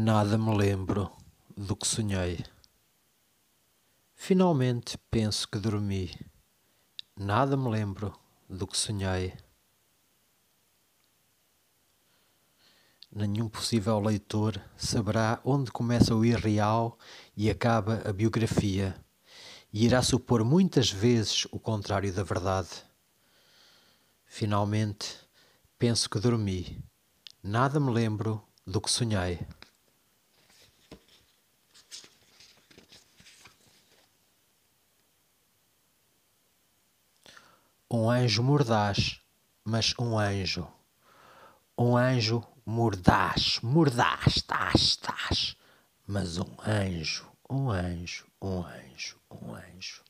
Nada me lembro do que sonhei. Finalmente penso que dormi. Nada me lembro do que sonhei. Nenhum possível leitor saberá onde começa o irreal e acaba a biografia, e irá supor muitas vezes o contrário da verdade. Finalmente, penso que dormi. Nada me lembro do que sonhei. um anjo mordaz, mas um anjo. Um anjo mordaz, mordaz, tás, tás, mas um anjo, um anjo, um anjo, um anjo.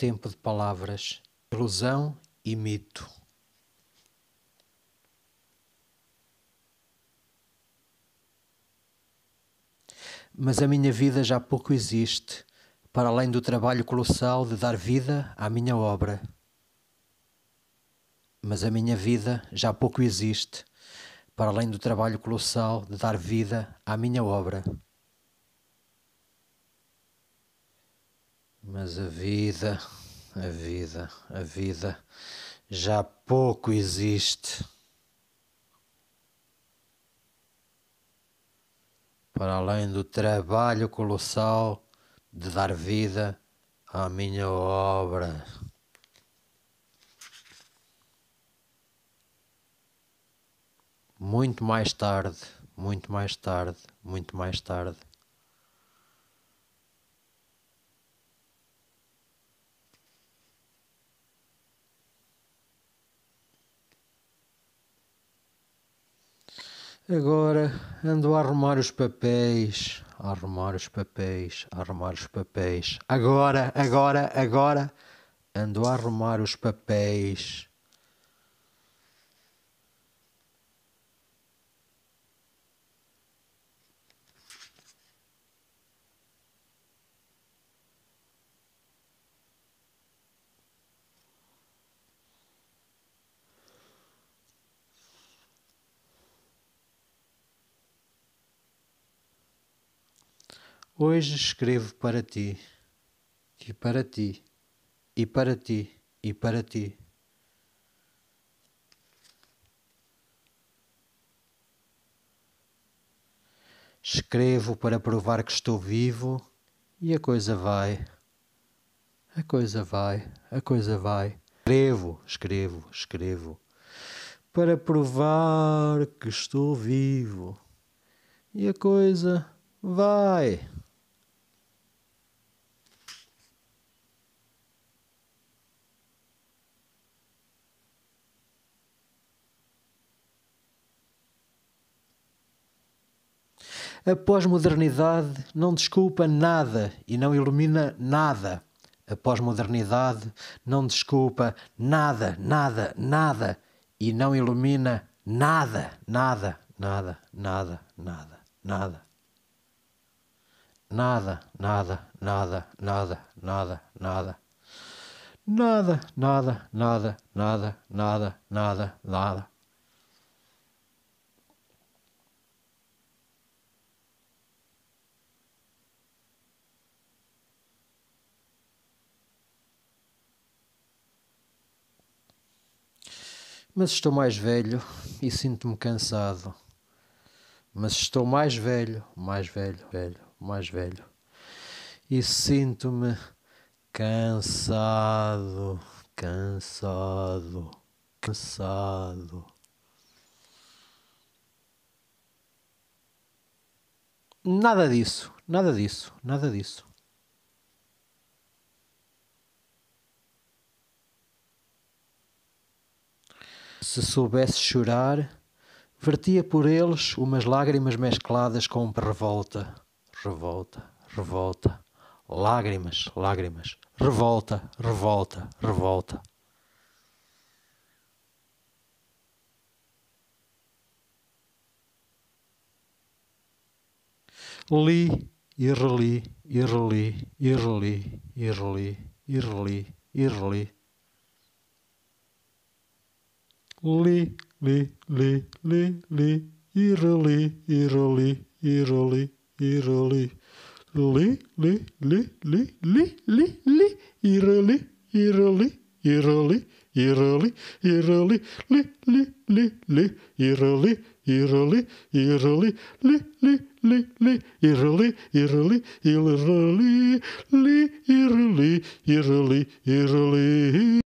tempo de palavras, ilusão e mito. Mas a minha vida já pouco existe, para além do trabalho colossal de dar vida à minha obra. Mas a minha vida já pouco existe, para além do trabalho colossal de dar vida à minha obra. Mas a vida, a vida, a vida já pouco existe. Para além do trabalho colossal de dar vida à minha obra. Muito mais tarde, muito mais tarde, muito mais tarde. Agora ando a arrumar os papéis, a arrumar os papéis, a arrumar os papéis. Agora, agora, agora ando a arrumar os papéis. Hoje escrevo para ti, e para ti, e para ti, e para ti. Escrevo para provar que estou vivo e a coisa vai. A coisa vai, a coisa vai. Escrevo, escrevo, escrevo. Para provar que estou vivo. E a coisa vai. A pós-modernidade não desculpa nada e não ilumina nada. A pós-modernidade não desculpa nada, nada, nada e não ilumina nada, nada, nada, nada, nada, nada. Nada, nada, nada, nada, nada, nada. Nada, nada, nada, nada, nada, nada, nada. Mas estou mais velho e sinto-me cansado. Mas estou mais velho, mais velho, velho, mais velho. E sinto-me cansado, cansado, cansado. Nada disso, nada disso, nada disso. se soubesse chorar, vertia por eles umas lágrimas mescladas com revolta, revolta, revolta, lágrimas, lágrimas, revolta, revolta, revolta. Li e reli, e reli, e reli, e reli, e reli, e reli. li, li, li, li, li, irili, irili, irili, irili. Li, li, li, li, li, li, li, irili, irili, irili, irili, irili, li, li, li, li, irili, irili, irili, li, li, li, li, irili, irili, irili, li, irili, irili, irili.